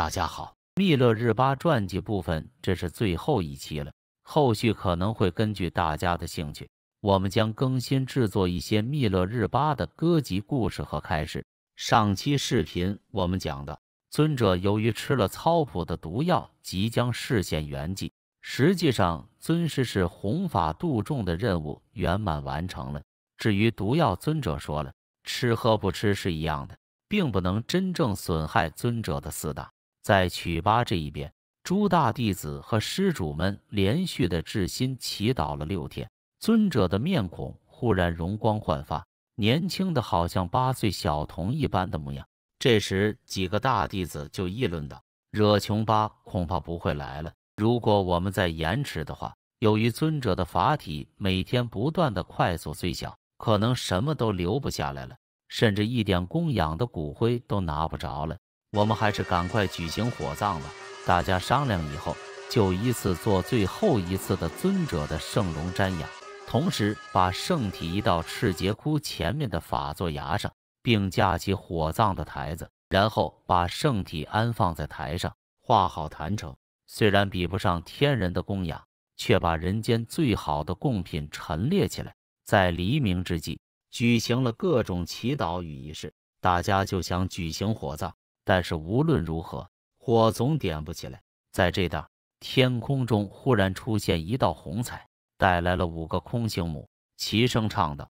大家好，密勒日巴传记部分，这是最后一期了。后续可能会根据大家的兴趣，我们将更新制作一些密勒日巴的歌集、故事和开始。上期视频我们讲到，尊者由于吃了操普的毒药，即将示现圆寂。实际上，尊师是弘法度众的任务圆满完成了。至于毒药，尊者说了，吃喝不吃是一样的，并不能真正损害尊者的四大。在曲巴这一边，诸大弟子和施主们连续的至心祈祷了六天，尊者的面孔忽然容光焕发，年轻的好像八岁小童一般的模样。这时，几个大弟子就议论道：“惹琼巴恐怕不会来了。如果我们再延迟的话，由于尊者的法体每天不断的快速碎小，可能什么都留不下来了，甚至一点供养的骨灰都拿不着了。”我们还是赶快举行火葬吧。大家商量以后，就依次做最后一次的尊者的圣容瞻仰，同时把圣体移到赤杰窟前面的法座崖上，并架起火葬的台子，然后把圣体安放在台上，画好坛城。虽然比不上天人的供养，却把人间最好的贡品陈列起来。在黎明之际，举行了各种祈祷与仪式，大家就想举行火葬。但是无论如何，火总点不起来。在这道天空中忽然出现一道虹彩，带来了五个空行母，齐声唱道：“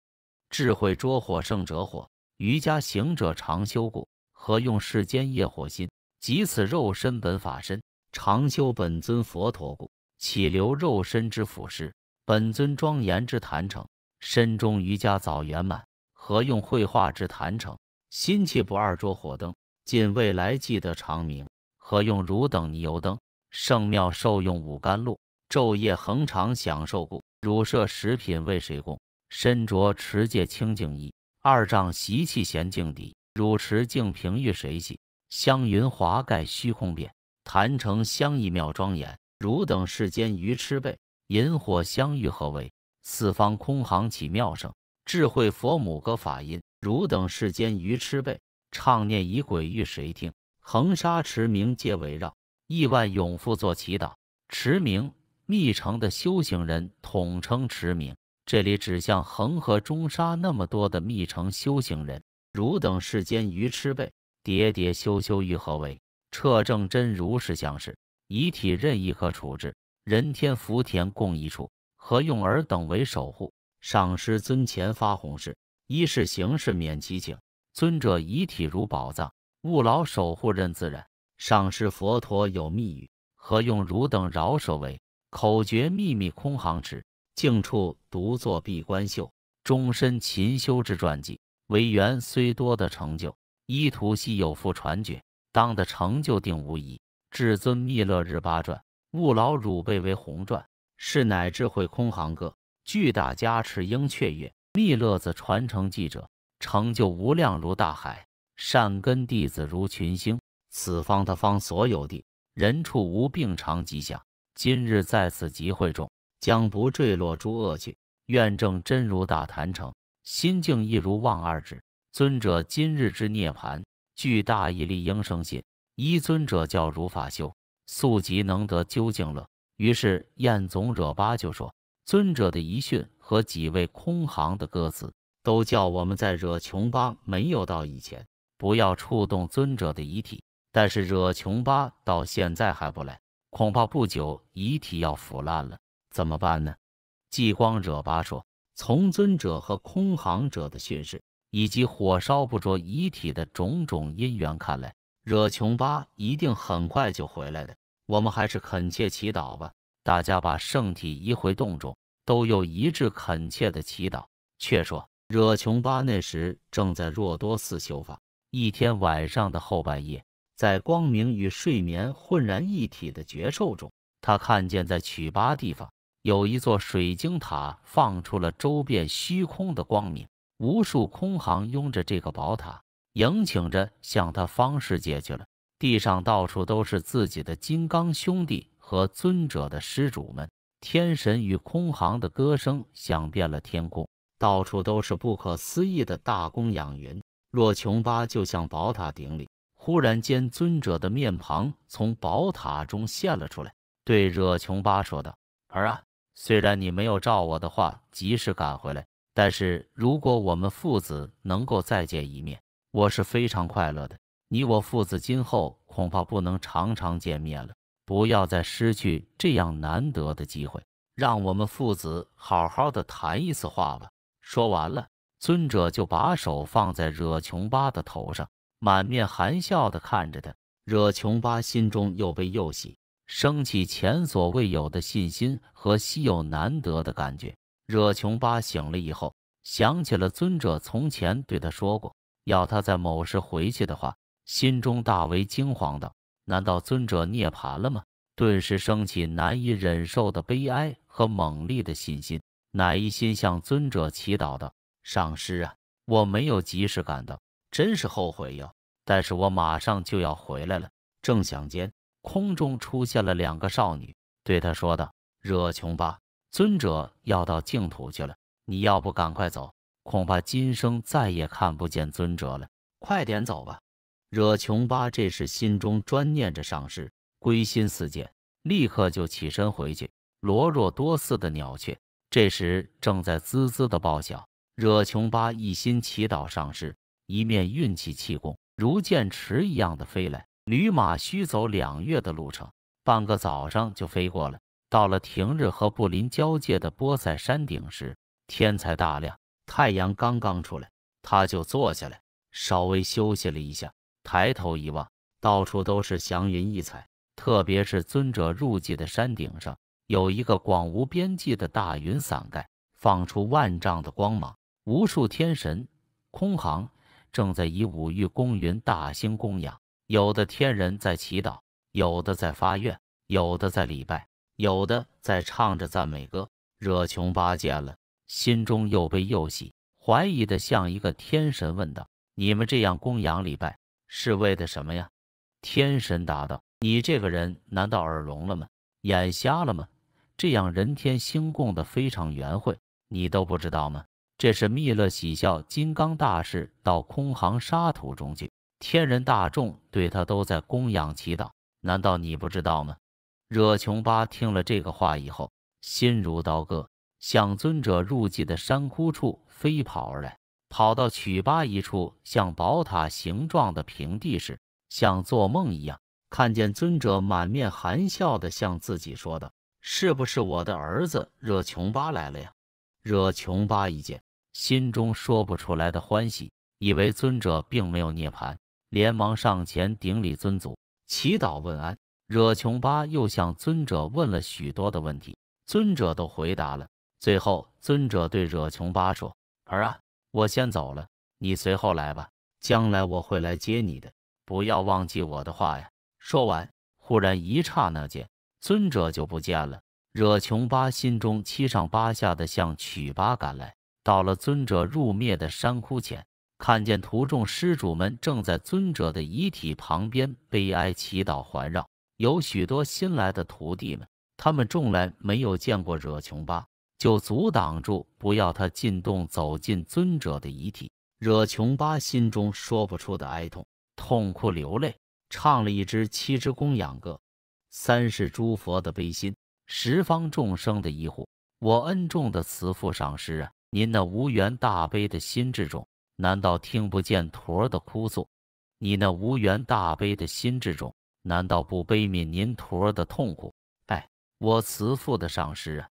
智慧捉火胜者火，瑜伽行者常修故，何用世间业火心？即此肉身本法身，常修本尊佛陀故，岂留肉身之腐尸？本尊庄严之坛城，身中瑜伽早圆满，何用绘画之坛城？心气不二捉火灯。”尽未来际得长明，何用汝等泥油灯？圣庙受用五甘露，昼夜恒常享受故。汝设食品为谁供？身着持戒清净衣，二丈习气闲净底。汝持净瓶欲谁洗？香云华盖虚空遍，坛城香溢妙庄严。汝等世间愚痴辈，引火相遇何为？四方空行起妙声，智慧佛母歌法音。汝等世间愚痴辈。唱念以鬼欲谁听？横沙驰名皆围绕，亿万永负作祈祷。驰名密城的修行人统称驰名，这里指向恒河中沙那么多的密城修行人。汝等世间愚痴辈，喋喋羞羞欲何为？彻证真如是相是，遗体任意可处置，人天福田共一处，何用尔等为守护？上师尊前发弘誓，一是行事免其请。尊者遗体如宝藏，勿劳守护任自然。上师佛陀有密语，何用汝等饶舌为？口诀秘密空行持，静处独坐闭关修，终身勤修之传记。为缘虽多的成就，依图悉有复传觉，当的成就定无疑。至尊弥勒日八传，勿劳汝辈为红传。是乃智慧空行歌，巨大加持应雀跃。弥勒子传承记者。成就无量如大海，善根弟子如群星。此方他方所有地，人畜无病常吉祥。今日在此集会中，将不坠落诸恶趣。愿证真如大坛城，心境亦如望二指。尊者今日之涅盘，具大义力应生信。依尊者教如法修，速即能得究竟乐。于是宴总惹巴就说：尊者的遗训和几位空行的歌词。都叫我们在惹琼巴没有到以前，不要触动尊者的遗体。但是惹琼巴到现在还不来，恐怕不久遗体要腐烂了，怎么办呢？继光惹巴说：“从尊者和空行者的训示，以及火烧不着遗体的种种因缘看来，惹琼巴一定很快就回来的。我们还是恳切祈祷吧。”大家把圣体移回洞中，都有一致恳切的祈祷，却说。惹琼巴那时正在若多寺修法。一天晚上的后半夜，在光明与睡眠浑然一体的绝受中，他看见在曲巴地方有一座水晶塔放出了周边虚空的光明，无数空行拥着这个宝塔，迎请着向他方世界去了。地上到处都是自己的金刚兄弟和尊者的施主们，天神与空行的歌声响遍了天空。到处都是不可思议的大供养云，若琼巴就像宝塔顶里。忽然间，尊者的面庞从宝塔中现了出来，对惹琼巴说道：“儿啊，虽然你没有照我的话及时赶回来，但是如果我们父子能够再见一面，我是非常快乐的。你我父子今后恐怕不能常常见面了，不要再失去这样难得的机会，让我们父子好好的谈一次话吧。”说完了，尊者就把手放在惹琼巴的头上，满面含笑的看着他。惹琼巴心中又悲又喜，升起前所未有的信心和稀有难得的感觉。惹琼巴醒了以后，想起了尊者从前对他说过要他在某时回去的话，心中大为惊慌，道：“难道尊者涅槃了吗？”顿时升起难以忍受的悲哀和猛烈的信心。乃一心向尊者祈祷道：“上师啊，我没有及时赶到，真是后悔呀！但是我马上就要回来了。”正想间，空中出现了两个少女，对他说道：“惹琼巴，尊者要到净土去了，你要不赶快走，恐怕今生再也看不见尊者了。快点走吧！”惹琼巴这时心中专念着上师，归心似箭，立刻就起身回去。罗若多似的鸟雀。这时正在滋滋的爆响，惹琼巴一心祈祷上师，一面运起气功，如箭驰一样的飞来。驴马需走两月的路程，半个早上就飞过了。到了平日和布林交界的波塞山顶时，天才大亮，太阳刚刚出来，他就坐下来，稍微休息了一下，抬头一望，到处都是祥云异彩，特别是尊者入寂的山顶上。有一个广无边际的大云伞盖，放出万丈的光芒。无数天神空行正在以五欲供云、大兴供养。有的天人在祈祷，有的在发愿，有的在礼拜，有的在唱着赞美歌。惹琼八见了，心中又悲又喜，怀疑的向一个天神问道：“你们这样供养礼拜，是为的什么呀？”天神答道：“你这个人难道耳聋了吗？眼瞎了吗？”这样人天星供的非常圆会，你都不知道吗？这是弥勒喜笑金刚大士到空行沙土中去，天人大众对他都在供养祈祷，难道你不知道吗？惹琼巴听了这个话以后，心如刀割，向尊者入寂的山窟处飞跑而来，跑到曲巴一处像宝塔形状的平地时，像做梦一样看见尊者满面含笑的向自己说道。是不是我的儿子惹琼巴来了呀？惹琼巴一见，心中说不出来的欢喜，以为尊者并没有涅槃，连忙上前顶礼尊祖，祈祷问安。惹琼巴又向尊者问了许多的问题，尊者都回答了。最后，尊者对惹琼巴说：“儿啊，我先走了，你随后来吧，将来我会来接你的，不要忘记我的话呀。”说完，忽然一刹那间。尊者就不见了，惹琼巴心中七上八下的向曲巴赶来，到了尊者入灭的山窟前，看见途中施主们正在尊者的遗体旁边悲哀祈祷，环绕有许多新来的徒弟们，他们从来没有见过惹琼巴，就阻挡住不要他进洞走进尊者的遗体。惹琼巴心中说不出的哀痛，痛哭流泪，唱了一支七支供养歌。三是诸佛的悲心，十方众生的依惑，我恩重的慈父上师啊！您那无缘大悲的心智中，难道听不见徒儿的哭诉？你那无缘大悲的心智中，难道不悲悯您徒儿的痛苦？哎，我慈父的上师啊！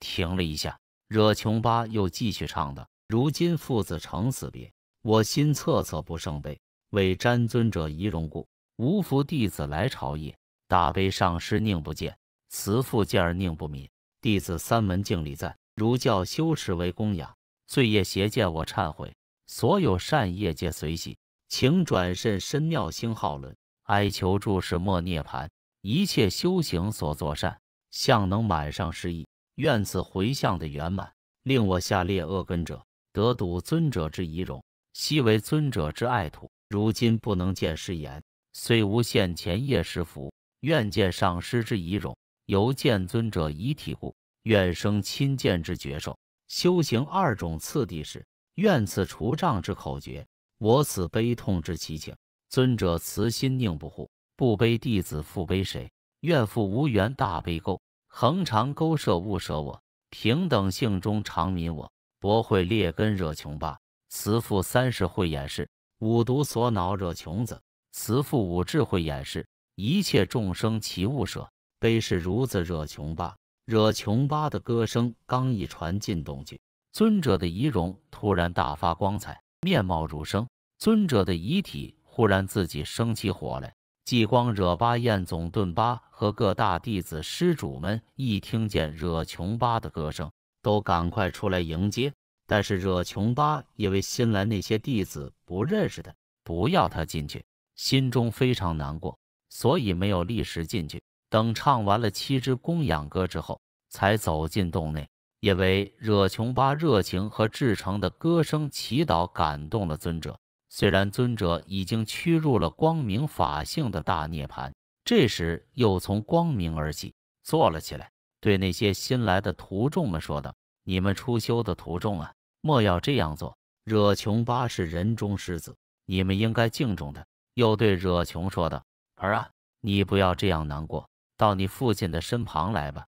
停了一下，惹琼巴又继续唱道：如今父子成死别，我心恻恻不胜悲。为瞻尊者仪容故，无福弟子来朝也。大悲上师宁不见，慈父见而宁不悯。弟子三门敬礼赞，儒教修持为供养。罪业邪见我忏悔，所有善业皆随喜。请转甚深妙星号轮，哀求注释莫涅盘。一切修行所作善，相能满上师意。愿此回向的圆满，令我下列恶根者得睹尊者之仪容。悉为尊者之爱徒，如今不能见师言。虽无现前业师福。愿见上师之仪容，由见尊者遗体故，愿生亲见之觉受。修行二种次第时，愿赐除障之口诀。我此悲痛之奇情，尊者慈心宁不护？不悲弟子复悲谁？愿负无缘大悲垢，恒常勾摄勿舍我。平等性中常悯我，博慧劣根惹穷巴。慈父三十慧眼视，五毒所恼惹穷子。慈父五智慧眼视。一切众生齐勿舍，悲是如子惹穷巴。惹穷巴的歌声刚一传进洞去，尊者的仪容突然大发光彩，面貌如生。尊者的遗体忽然自己生起火来。继光惹巴燕总顿巴和各大弟子、施主们一听见惹琼巴的歌声，都赶快出来迎接。但是惹琼巴因为新来那些弟子不认识他，不要他进去，心中非常难过。所以没有立时进去，等唱完了七支供养歌之后，才走进洞内。因为惹琼巴热情和至诚的歌声祈祷感动了尊者，虽然尊者已经屈入了光明法性的大涅槃，这时又从光明而起，坐了起来，对那些新来的徒众们说道：“你们出修的徒众啊，莫要这样做。惹琼巴是人中狮子，你们应该敬重他。”又对惹琼说道。儿啊，你不要这样难过，到你父亲的身旁来吧。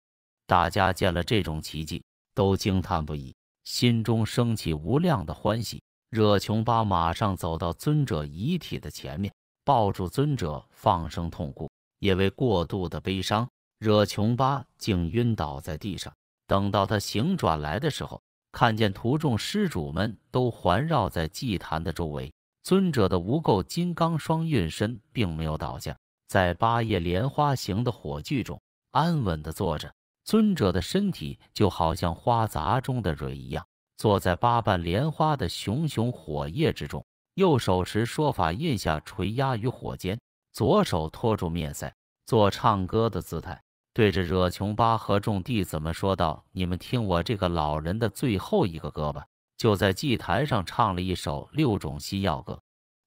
大家见了这种奇迹，都惊叹不已，心中升起无量的欢喜。热琼巴马上走到尊者遗体的前面，抱住尊者，放声痛哭。因为过度的悲伤，热琼巴竟晕倒在地上。等到他醒转来的时候，看见途中施主们都环绕在祭坛的周围。尊者的无垢金刚双运身并没有倒下，在八叶莲花形的火炬中安稳地坐着。尊者的身体就好像花杂中的蕊一样，坐在八瓣莲花的熊熊火焰之中。右手持说法印下垂压于火尖，左手托住面塞，做唱歌的姿态，对着惹琼巴和众弟子们说道：“你们听我这个老人的最后一个歌吧。”就在祭坛上唱了一首六种西药歌，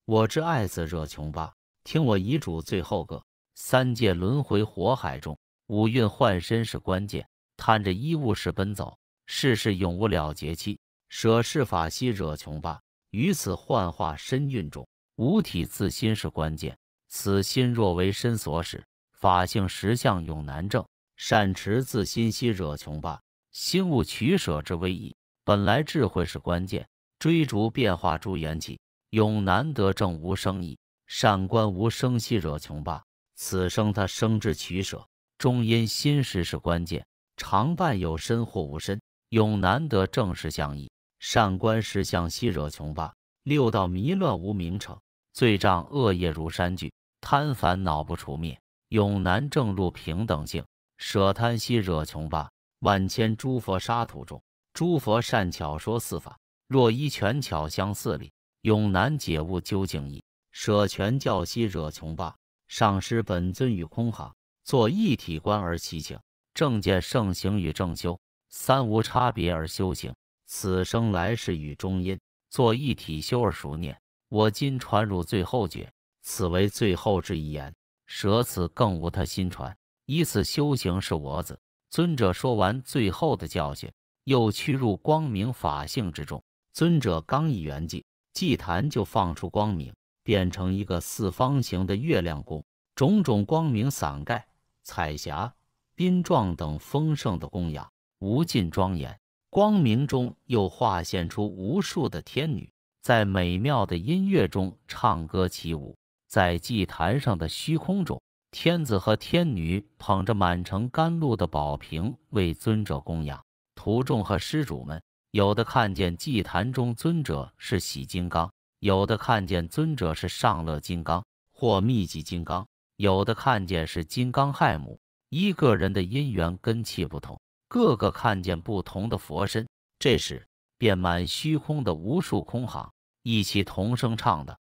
我之爱子惹琼巴，听我遗嘱最后歌。三界轮回火海中，五蕴换身是关键，贪着衣物是奔走，世事永无了结期。舍是法兮惹琼巴，于此幻化身孕中，无体自心是关键。此心若为身所使，法性实相永难证。善持自心兮惹琼巴，心勿取舍之威矣。本来智慧是关键，追逐变化诸缘起，永难得正无生意。善观无生息惹穷巴。此生他生至取舍，终因心识是关键，常伴有身或无身，永难得正是相义，善观实相息惹穷巴。六道迷乱无名成，罪障恶业如山聚，贪烦恼不除灭，永难正入平等性，舍贪息惹穷巴，万千诸佛沙土中。诸佛善巧说四法，若依权巧相四理，永难解悟究竟义。舍权教息，惹穷罢，上师本尊与空行，作一体观而其行。正见圣行与正修，三无差别而修行。此生来世与中因，作一体修而熟念。我今传汝最后诀，此为最后之一言，舍此更无他心传。以此修行是我子尊者说完最后的教训。又驱入光明法性之中。尊者刚一圆寂，祭坛就放出光明，变成一个四方形的月亮宫，种种光明伞盖、彩霞、宾状等丰盛的供养，无尽庄严。光明中又化现出无数的天女，在美妙的音乐中唱歌起舞。在祭坛上的虚空中，天子和天女捧着满城甘露的宝瓶，为尊者供养。徒众和施主们，有的看见祭坛中尊者是喜金刚，有的看见尊者是上乐金刚或密集金刚，有的看见是金刚亥母。一个人的因缘根器不同，各个看见不同的佛身。这时，便满虚空的无数空行一起同声唱道：“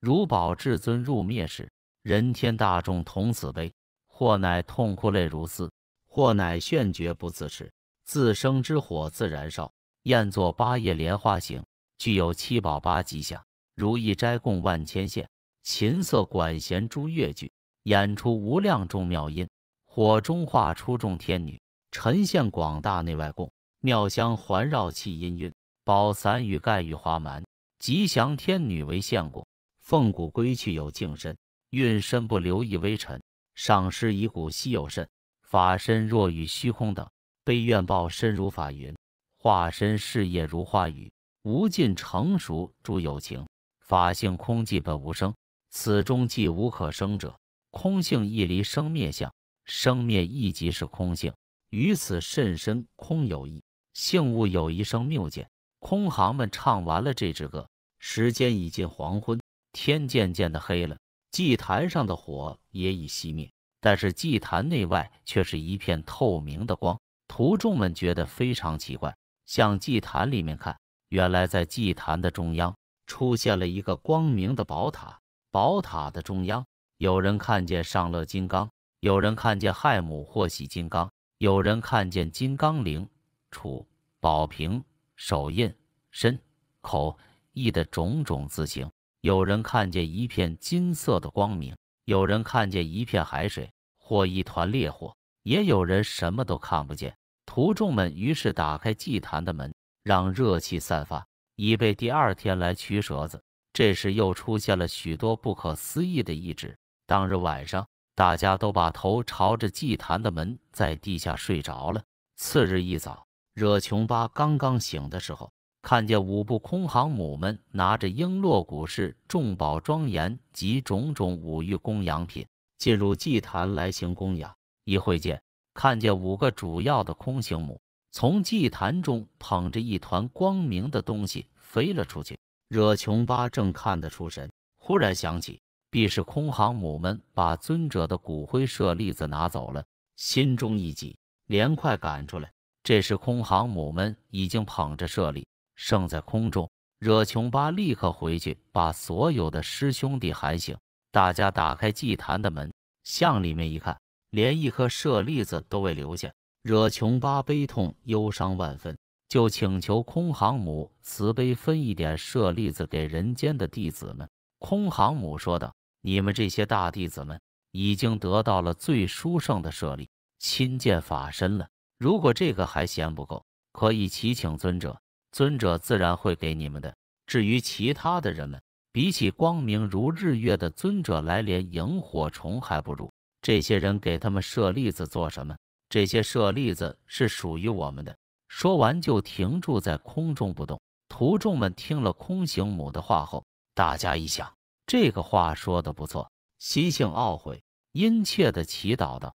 如宝至尊入灭时，人天大众同慈悲，或乃痛哭泪如丝，或乃炫觉不自持。”自生之火自燃烧，现作八叶莲花形，具有七宝八吉祥。如意斋供万千线，琴瑟管弦诸乐具，演出无量众妙音。火中化出众天女，呈现广大内外供，妙香环绕气氤氲。宝伞与盖与华蛮，吉祥天女为献果。凤骨归去有净身，运身不留一微尘。上师遗骨稀有甚，法身若与虚空等。悲怨报身如法云，化身事业如化雨，无尽成熟诸有情。法性空寂本无生，此中既无可生者，空性亦离生灭相。生灭亦即是空性，于此甚深空有意，性物有一生谬见。空行们唱完了这支歌，时间已近黄昏，天渐渐的黑了，祭坛上的火也已熄灭，但是祭坛内外却是一片透明的光。徒众们觉得非常奇怪，向祭坛里面看，原来在祭坛的中央出现了一个光明的宝塔。宝塔的中央，有人看见上乐金刚，有人看见亥母或喜金刚，有人看见金刚铃、杵、宝瓶、手印、身、口、意的种种字形，有人看见一片金色的光明，有人看见一片海水或一团烈火。也有人什么都看不见。徒众们于是打开祭坛的门，让热气散发，以备第二天来取蛇子。这时又出现了许多不可思议的异事。当日晚上，大家都把头朝着祭坛的门，在地下睡着了。次日一早，惹琼巴刚刚醒的时候，看见五部空航母们拿着璎珞古氏重宝庄严及种种五欲供养品，进入祭坛来行供养。一会见，看见五个主要的空行母从祭坛中捧着一团光明的东西飞了出去。惹琼巴正看得出神，忽然想起，必是空行母们把尊者的骨灰舍利子拿走了，心中一急，连快赶出来。这时空行母们已经捧着舍利，剩在空中。惹琼巴立刻回去把所有的师兄弟喊醒，大家打开祭坛的门，向里面一看。连一颗舍利子都未留下，惹琼巴悲痛忧伤万分，就请求空行母慈悲分一点舍利子给人间的弟子们。空行母说道：“你们这些大弟子们已经得到了最殊胜的舍利，亲见法身了。如果这个还嫌不够，可以祈请尊者，尊者自然会给你们的。至于其他的人们，比起光明如日月的尊者来，连萤火虫还不如。”这些人给他们舍利子做什么？这些舍利子是属于我们的。说完就停住在空中不动。徒众们听了空行母的话后，大家一想，这个话说的不错，心性懊悔，殷切的祈祷道：“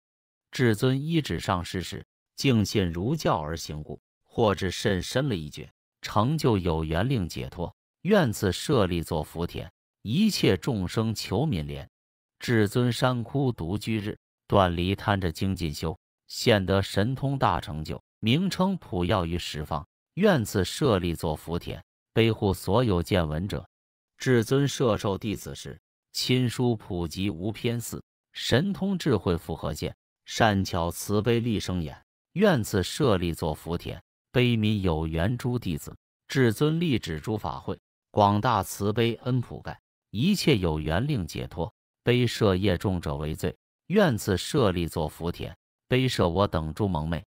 至尊依指上师时，敬信如教而行故，或至甚深了一觉，成就有缘令解脱。愿赐舍利作福田，一切众生求悯怜。”至尊山窟独居日，断离贪着精进修，现得神通大成就，名称普耀于十方。愿赐设立作福田，悲护所有见闻者。至尊摄受弟子时，亲书普及无偏寺，神通智慧复合见，善巧慈悲利生眼。愿赐设立作福田，悲悯有缘诸弟子。至尊立止诸法会，广大慈悲恩普盖，一切有缘令解脱。悲舍业重者为罪，愿赐舍利作福田。悲舍我等诸蒙昧，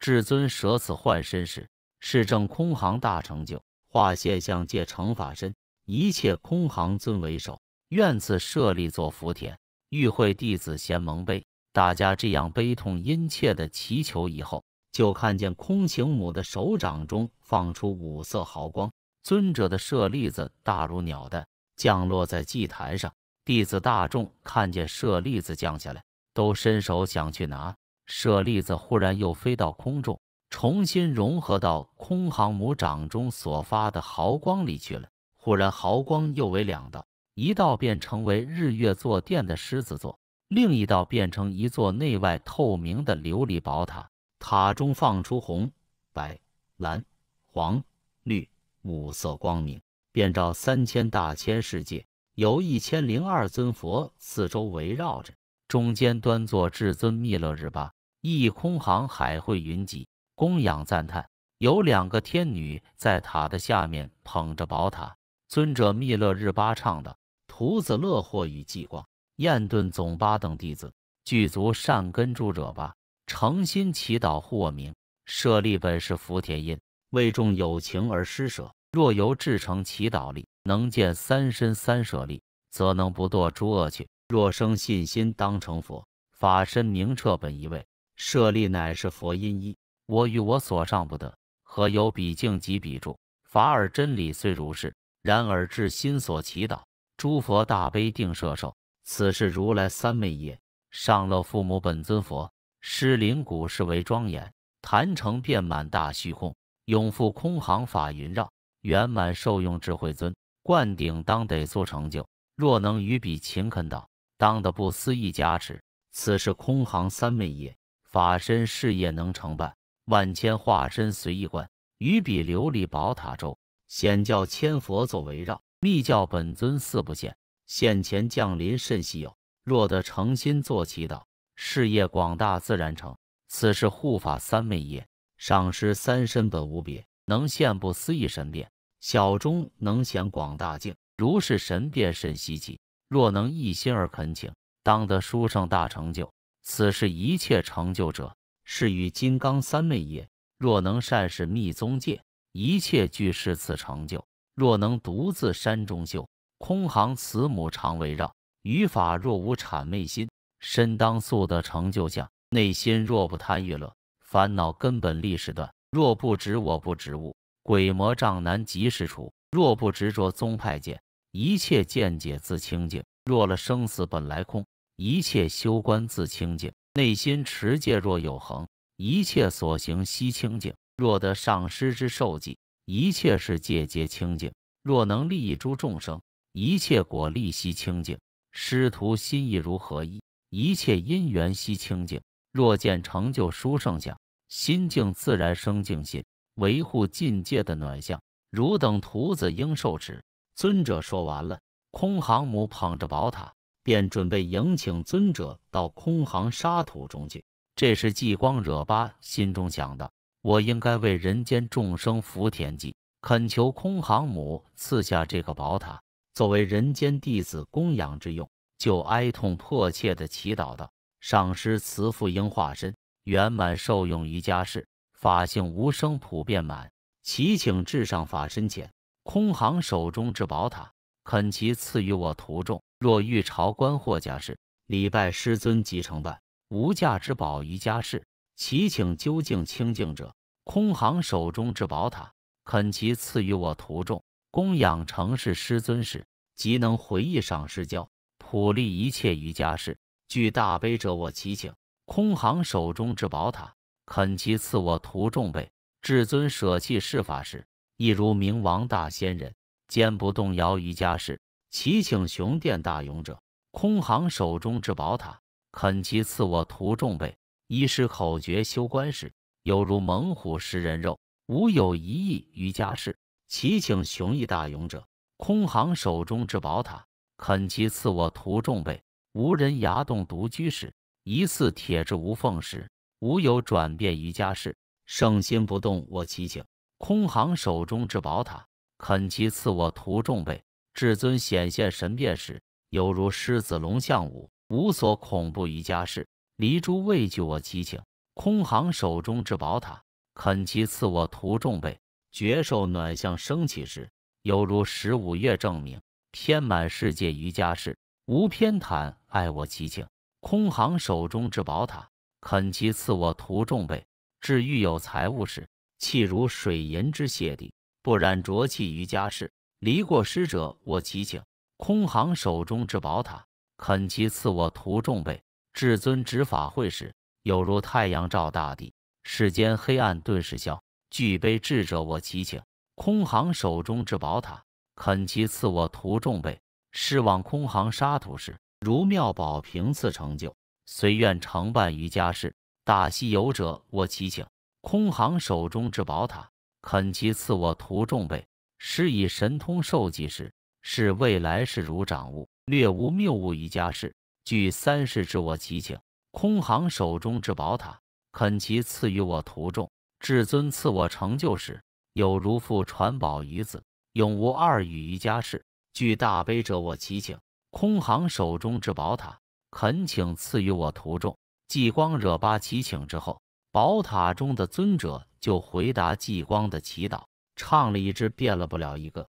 至尊舍此幻身时，是证空行大成就，化现象界成法身，一切空行尊为首。愿赐舍利作福田，欲会弟子贤蒙悲。大家这样悲痛殷切的祈求以后，就看见空行母的手掌中放出五色毫光，尊者的舍利子大如鸟蛋，降落在祭坛上。弟子大众看见舍利子降下来，都伸手想去拿。舍利子忽然又飞到空中，重新融合到空行母掌中所发的毫光里去了。忽然毫光又为两道，一道变成为日月坐殿的狮子座，另一道变成一座内外透明的琉璃宝塔，塔中放出红、白、蓝、黄、绿五色光明，遍照三千大千世界。由一千零二尊佛四周围绕着，中间端坐至尊弥勒日巴，一空行海会云集供养赞叹。有两个天女在塔的下面捧着宝塔。尊者弥勒日巴唱道：“徒子乐祸与济光、燕顿总巴等弟子具足善根住者吧，诚心祈祷获名设立本是福田因，为众有情而施舍。若由至诚祈祷力。”能见三身三舍利，则能不堕诸恶趣。若生信心，当成佛。法身明彻本一位，舍利乃是佛音一。我与我所上不得，何有比境及比助？法尔真理虽如是，然而至心所祈祷，诸佛大悲定摄受。此是如来三昧也。上乐父母本尊佛，师灵古世为庄严，坛城遍满大虚空，永复空行法云绕，圆满受用智慧尊。灌顶当得速成就，若能与彼勤恳道，当得不思议加持。此是空行三昧业，法身事业能成办，万千化身随意观。与彼琉璃宝塔周，显教千佛作围绕，密教本尊四不现，现前降临甚稀有。若得诚心做祈祷，事业广大自然成。此是护法三昧业，上师三身本无别，能现不思议神变。小中能显广大境，如是神便甚稀奇。若能一心而恳请，当得书胜大成就。此是一切成就者，是与金刚三昧也。若能善事密宗界，一切具是此成就。若能独自山中修，空行慈母常围绕。于法若无谄媚心，身当速得成就相。内心若不贪欲乐，烦恼根本立时断。若不执我不执物。鬼魔障难即时除，若不执着宗派见，一切见解自清净。若了生死本来空，一切修观自清净。内心持戒若有恒，一切所行悉清净。若得上师之受记，一切世界皆清净。若能利益诸众生，一切果利悉清净。师徒心意如合一，一切因缘悉清净。若见成就殊胜相，心境自然生净心。维护禁戒的暖象，汝等徒子应受持。尊者说完了，空行母捧着宝塔，便准备迎请尊者到空行沙土中去。这时，寂光惹巴心中想到：我应该为人间众生福田记，恳求空行母赐下这个宝塔，作为人间弟子供养之用，就哀痛迫切地祈祷道：“上师慈父应化身，圆满受用于家世。”法性无生普遍满，祈请至上法身前。空行手中之宝塔，恳其赐予我徒众。若欲朝观或家事，礼拜师尊即成办。无价之宝于家事，祈请究竟清净者。空行手中之宝塔，恳其赐予我徒众。供养成事师尊时，即能回忆上师教，普利一切瑜伽事。具大悲者我祈请，空行手中之宝塔。肯其赐我徒众辈，至尊舍弃世法时，亦如冥王大仙人，坚不动摇于家事。祈请雄殿大勇者，空行手中之宝塔。肯其赐我徒众辈，依师口诀修观时，犹如猛虎食人肉，无有一意于家事。祈请雄毅大勇者，空行手中之宝塔。肯其赐我徒众辈，无人崖洞独居时，疑似铁质无缝时。无有转变于家事，圣心不动我祈请空行手中之宝塔，肯其赐我徒众辈。至尊显现神变时，犹如狮子龙象舞，无所恐怖于家事。离诸畏惧我祈请空行手中之宝塔，肯其赐我徒众辈。绝受暖相升起时，犹如十五月正明，天满世界于家事，无偏袒爱我祈请空行手中之宝塔。恳其赐我徒众辈，至欲有财物时，气如水银之泻地，不染浊气于家室。离过失者，我祈请空行手中之宝塔。恳其赐我徒众辈，至尊执法会时，有如太阳照大地，世间黑暗顿时消。具悲智者，我祈请空行手中之宝塔。恳其赐我徒众辈，视望空行沙土时，如妙宝瓶赐成就。随愿承办于家事，大希游者我祈请，空行手中之宝塔，恳其赐我徒众辈，施以神通受记时，是未来世如掌握，略无谬误于家事。具三世之我祈请，空行手中之宝塔，恳其赐予我徒众，至尊赐我成就时，有如父传宝于子，永无二语于家事。具大悲者我祈请，空行手中之宝塔。恳请赐予我徒众，继光惹巴祈请之后，宝塔中的尊者就回答继光的祈祷，唱了一支变了不了一个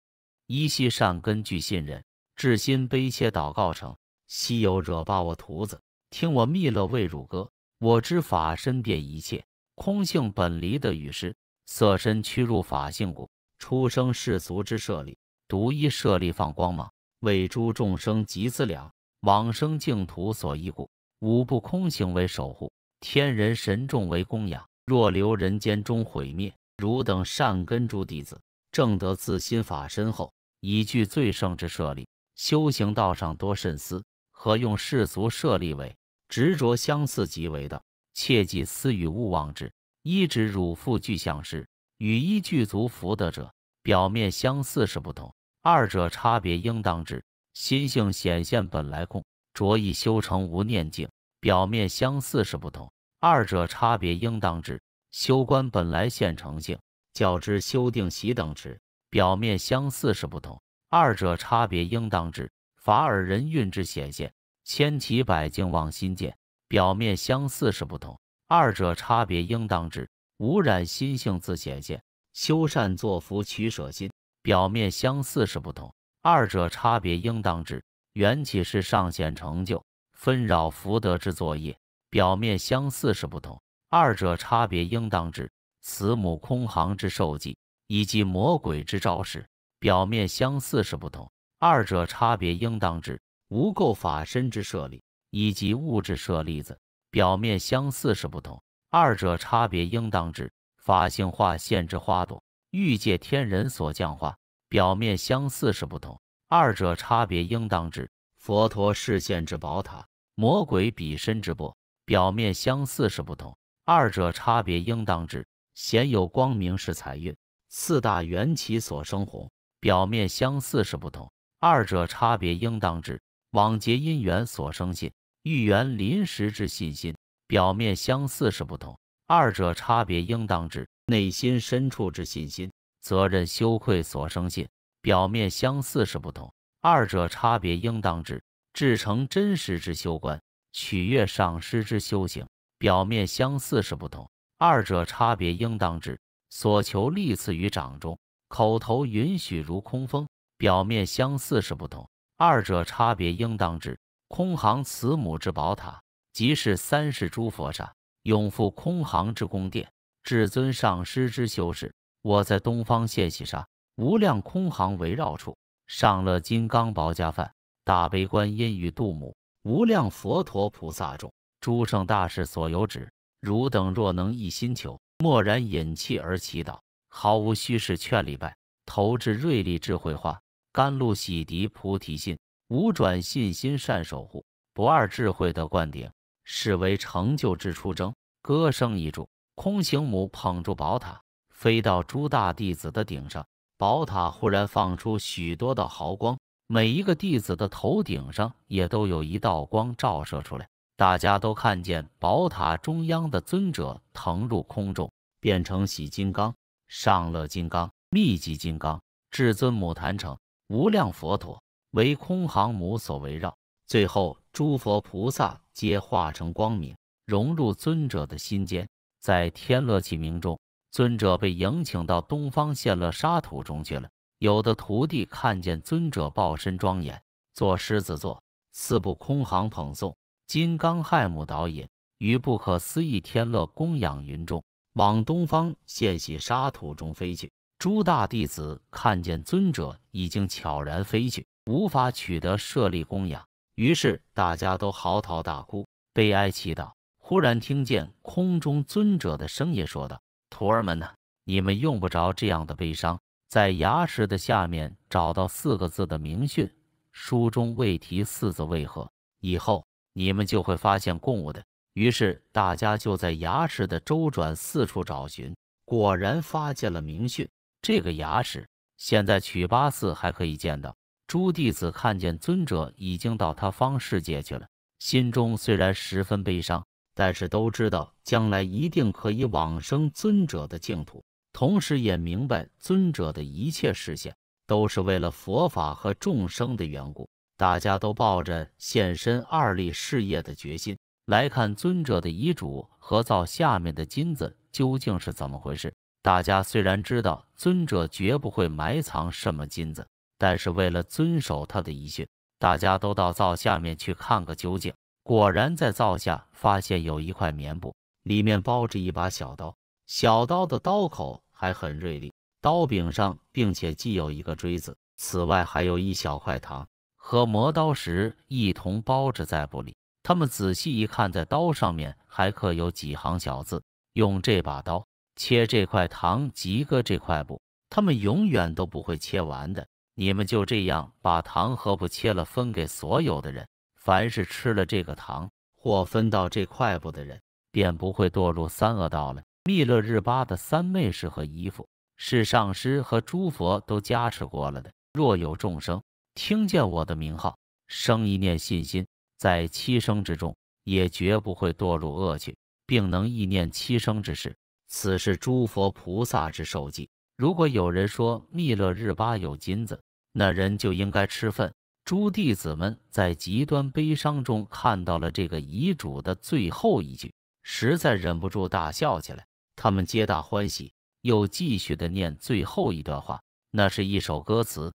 依稀善根具信人，至心悲切祷告成。西有惹巴我徒子，听我密勒未汝歌，我知法身遍一切，空性本离的与师，色身屈入法性故，出生世俗之舍利，独一舍利放光芒，为诸众生集资粮。往生净土所依故，五不空行为守护，天人神众为供养。若留人间，终毁灭。汝等善根诸弟子，正得自心法身后，以具最胜之舍利。修行道上多慎思，何用世俗舍利为？执着相似即为道，切记思与勿忘之。一指汝父具相师，与一具足福德者，表面相似是不同，二者差别应当知。心性显现本来空，着意修成无念境。表面相似是不同，二者差别应当知。修观本来现成性，较之修定习等持。表面相似是不同，二者差别应当知。法尔人运之显现，千奇百境望心见。表面相似是不同，二者差别应当知。无染心性自显现，修善作福取舍心。表面相似是不同。二者差别应当知，缘起是上现成就、纷扰福德之作业，表面相似是不同；二者差别应当知，慈母空行之受记以及魔鬼之招事，表面相似是不同；二者差别应当知，无垢法身之设立以及物质舍利子，表面相似是不同；二者差别应当知，法性化现之花朵、欲界天人所降化。表面相似是不同，二者差别应当知。佛陀视现之宝塔，魔鬼彼身之钵，表面相似是不同，二者差别应当知。显有光明是财运，四大缘起所生红。表面相似是不同，二者差别应当知。往结因缘所生信，欲缘临时之信心。表面相似是不同，二者差别应当知。内心深处之信心。责任羞愧所生信，表面相似是不同，二者差别应当知。至诚真实之修观，取悦上师之修行，表面相似是不同，二者差别应当知。所求利次于掌中，口头允许如空风，表面相似是不同，二者差别应当知。空行慈母之宝塔，即是三世诸佛刹，永赴空行之宫殿，至尊上师之修士。我在东方现喜刹，无量空行围绕处，上乐金刚宝加饭，大悲观音与度母，无量佛陀菩萨众，诸圣大士所有旨，汝等若能一心求，默然引气而祈祷，毫无虚饰劝礼拜，投掷锐利智慧化，甘露洗涤菩提心，五转信心善守护，不二智慧的灌顶，是为成就之出征，歌声一柱，空行母捧住宝塔。飞到诸大弟子的顶上，宝塔忽然放出许多道毫光，每一个弟子的头顶上也都有一道光照射出来。大家都看见宝塔中央的尊者腾入空中，变成喜金刚、上乐金刚、密集金刚、至尊母坛城、无量佛陀，为空行母所围绕。最后，诸佛菩萨皆化成光明，融入尊者的心间，在天乐起名中。尊者被迎请到东方陷乐沙土中去了。有的徒弟看见尊者抱身庄严，坐狮子座，四部空行捧送金刚亥木导引于不可思议天乐供养云中，往东方现洗沙土中飞去。诸大弟子看见尊者已经悄然飞去，无法取得舍利供养，于是大家都嚎啕大哭，悲哀祈祷。忽然听见空中尊者的声音说道。徒儿们呢？你们用不着这样的悲伤。在牙石的下面找到四个字的名训，书中未提四字为何，以后你们就会发现供物的。于是大家就在牙石的周转四处找寻，果然发现了名训。这个牙石现在曲巴寺还可以见到。朱弟子看见尊者已经到他方世界去了，心中虽然十分悲伤。但是都知道将来一定可以往生尊者的净土，同时也明白尊者的一切事业都是为了佛法和众生的缘故。大家都抱着献身二立事业的决心来看尊者的遗嘱和灶下面的金子究竟是怎么回事。大家虽然知道尊者绝不会埋藏什么金子，但是为了遵守他的遗训，大家都到灶下面去看个究竟。果然在灶下发现有一块棉布，里面包着一把小刀。小刀的刀口还很锐利，刀柄上并且系有一个锥子。此外还有一小块糖和磨刀石一同包着在布里。他们仔细一看，在刀上面还刻有几行小字：“用这把刀切这块糖及割这块布，他们永远都不会切完的。你们就这样把糖和布切了，分给所有的人。”凡是吃了这个糖或分到这块布的人，便不会堕入三恶道了。弥勒日巴的三妹是和姨父是上师和诸佛都加持过了的。若有众生听见我的名号，生一念信心，在七生之中也绝不会堕入恶趣，并能意念七生之事。此是诸佛菩萨之受记。如果有人说弥勒日巴有金子，那人就应该吃粪。诸弟子们在极端悲伤中看到了这个遗嘱的最后一句，实在忍不住大笑起来。他们皆大欢喜，又继续的念最后一段话。那是一首歌词：“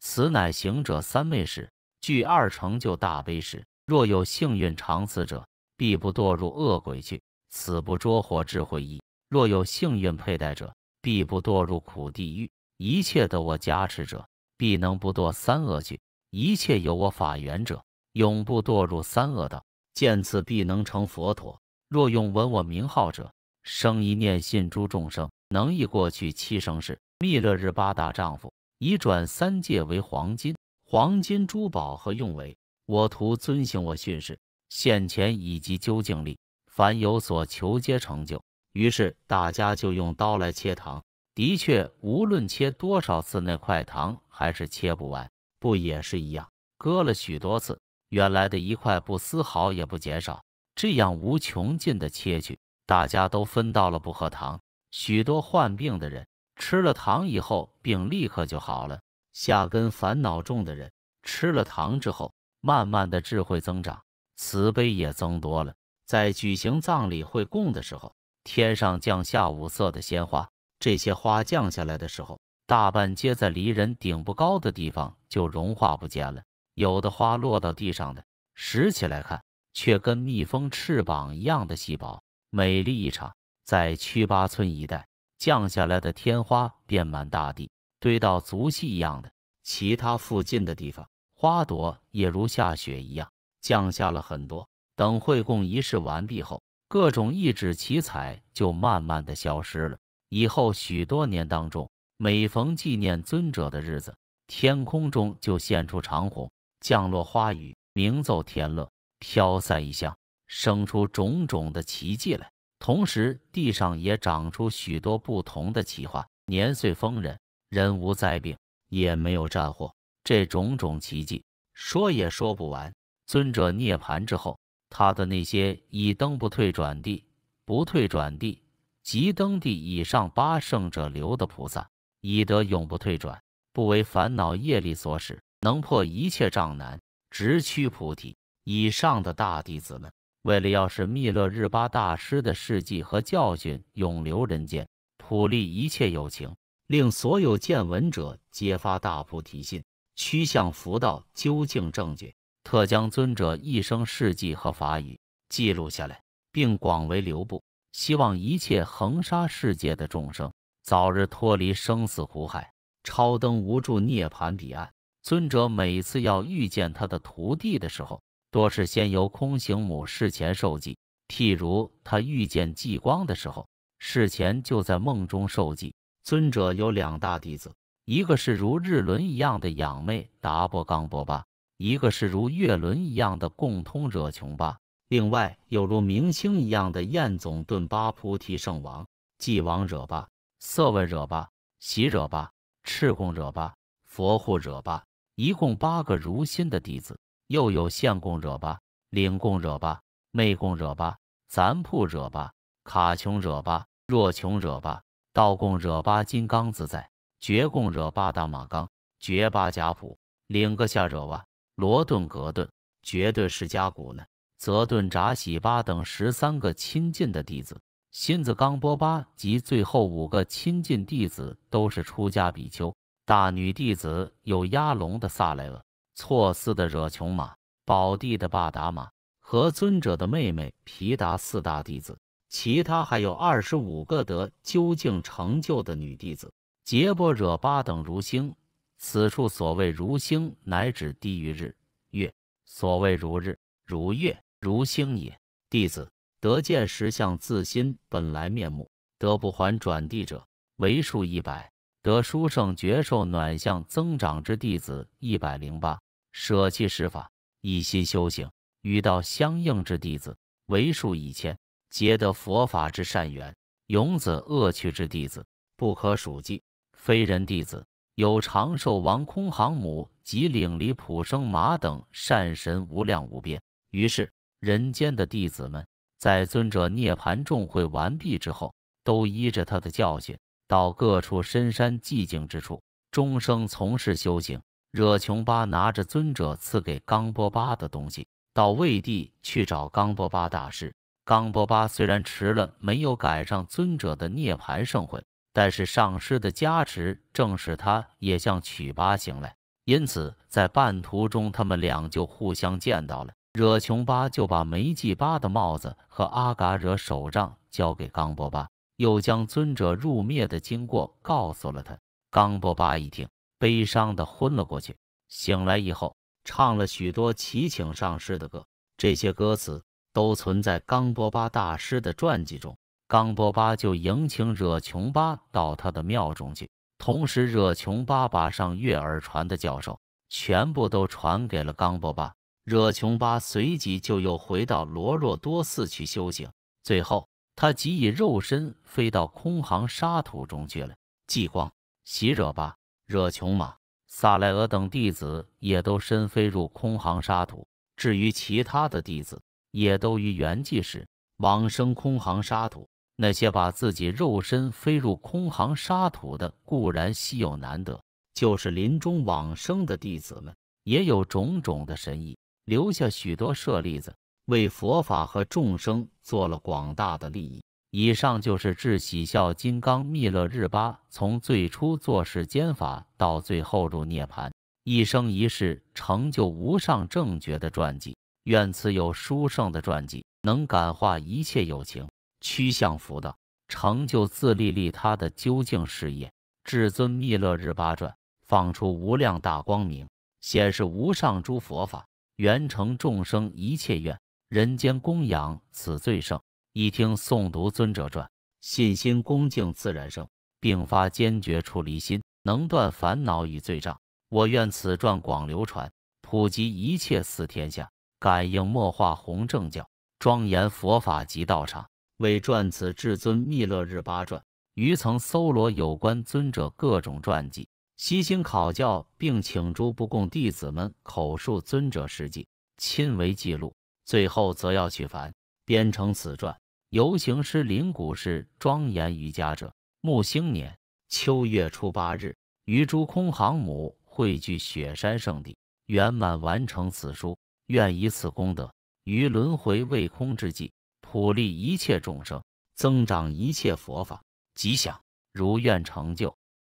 此乃行者三昧时，具二成就大悲时。若有幸运长此者，必不堕入恶鬼去；此不捉火智慧一。若有幸运佩戴者，必不堕入苦地狱。一切得我加持者，必能不堕三恶去。”一切由我法缘者，永不堕入三恶道，见此必能成佛陀。若用闻我名号者，生一念信诸众生，能忆过去七生事。弥勒日八大丈夫，以转三界为黄金，黄金珠宝和用为我徒遵行我训示，现前以及究竟力，凡有所求皆成就。于是大家就用刀来切糖，的确，无论切多少次，那块糖还是切不完。不也是一样，割了许多次，原来的一块不丝毫也不减少。这样无穷尽的切去，大家都分到了薄荷糖。许多患病的人吃了糖以后，病立刻就好了。下根烦恼重的人吃了糖之后，慢慢的智慧增长，慈悲也增多了。在举行葬礼会供的时候，天上降下五色的鲜花，这些花降下来的时候。大半皆在离人顶不高的地方就融化不见了，有的花落到地上的，拾起来看，却跟蜜蜂翅膀一样的细薄，美丽异常。在曲八村一带降下来的天花遍满大地，堆到足迹一样的。其他附近的地方，花朵也如下雪一样降下了很多。等会供仪式完毕后，各种异质奇彩就慢慢的消失了。以后许多年当中。每逢纪念尊者的日子，天空中就现出长虹，降落花雨，鸣奏天乐，飘散异香，生出种种的奇迹来。同时，地上也长出许多不同的奇花，年岁丰人，人无灾病，也没有战祸。这种种奇迹，说也说不完。尊者涅槃之后，他的那些一登不退转地、不退转地即登地以上八圣者留的菩萨。以得永不退转，不为烦恼业力所使，能破一切障难，直趋菩提。以上的大弟子们，为了要使弥勒日巴大师的事迹和教训永留人间，普利一切有情，令所有见闻者皆发大菩提心，趋向佛道，究竟正觉，特将尊者一生事迹和法语记录下来，并广为流布，希望一切横沙世界的众生。早日脱离生死苦海，超登无住涅槃彼岸。尊者每次要遇见他的徒弟的时候，多是先由空行母事前受记。譬如他遇见济光的时候，事前就在梦中受记。尊者有两大弟子，一个是如日轮一样的养妹达波冈波巴，一个是如月轮一样的共通惹琼巴。另外有如明星一样的燕总顿巴菩提圣王继王惹巴。色问惹巴、喜惹巴、赤供惹巴、佛护惹巴，一共八个如心的弟子；又有现供惹巴、领供惹巴、魅供惹巴、咱铺惹巴、卡穷惹巴、若穷惹巴、道供惹巴、金刚自在、绝供惹巴、大马刚、绝巴甲普、领个下惹吧，罗顿格顿，绝对是家骨呢。泽顿扎喜巴等十三个亲近的弟子。心子冈波巴及最后五个亲近弟子都是出家比丘，大女弟子有压龙的萨莱厄、措思的惹琼玛、宝地的巴达玛和尊者的妹妹皮达四大弟子，其他还有二十五个得究竟成就的女弟子，杰波惹巴等如星。此处所谓如星，乃指地狱日月；所谓如日、如月、如星也，弟子。得见实相自心本来面目，得不还转地者为数一百；得书圣绝寿暖相增长之弟子一百零八，舍弃施法，一心修行，与道相应之弟子为数一千，皆得佛法之善缘。勇子恶趣之弟子不可数计，非人弟子有长寿王、空行母及领离普生马等善神无量无边。于是人间的弟子们。在尊者涅盘众会完毕之后，都依着他的教训，到各处深山寂静之处，终生从事修行。惹琼巴拿着尊者赐给冈波巴的东西，到魏地去找冈波巴大师。冈波巴虽然迟了，没有赶上尊者的涅盘盛会，但是上师的加持，正使他也向曲巴行来，因此在半途中，他们俩就互相见到了。惹琼巴就把梅季巴的帽子和阿嘎惹手杖交给冈波巴，又将尊者入灭的经过告诉了他。冈波巴一听，悲伤的昏了过去。醒来以后，唱了许多祈请上师的歌，这些歌词都存在冈波巴大师的传记中。冈波巴就迎请惹琼巴到他的庙中去，同时惹琼巴把上月儿传的教授全部都传给了冈波巴。惹琼巴随即就又回到罗若多寺去修行，最后他即以肉身飞到空行沙土中去了。寂光、喜惹巴、惹琼玛、萨莱俄等弟子也都身飞入空行沙土。至于其他的弟子，也都于圆寂时往生空行沙土。那些把自己肉身飞入空行沙土的固然稀有难得，就是临终往生的弟子们，也有种种的神意。留下许多舍利子，为佛法和众生做了广大的利益。以上就是智喜笑金刚弥勒日巴从最初做世间法到最后入涅盘，一生一世成就无上正觉的传记。愿此有殊胜的传记能感化一切有情，趋向福道，成就自利利他的究竟事业。《至尊弥勒日巴传》放出无量大光明，显示无上诸佛法。缘成众生一切愿，人间供养此最盛。一听诵读尊者传，信心恭敬自然生，并发坚决出离心，能断烦恼与罪障。我愿此传广流传，普及一切四天下，感应墨化弘正教，庄严佛法及道场。为传此至尊弥勒日八传，余曾搜罗有关尊者各种传记。悉心考教，并请诸不共弟子们口述尊者事迹，亲为记录。最后，则要取凡编成此传。游行师林谷氏庄严瑜伽者，木星年秋月初八日，于诸空航母汇聚雪山圣地，圆满完成此书。愿以此功德，于轮回未空之际，普利一切众生，增长一切佛法，吉祥如愿成就。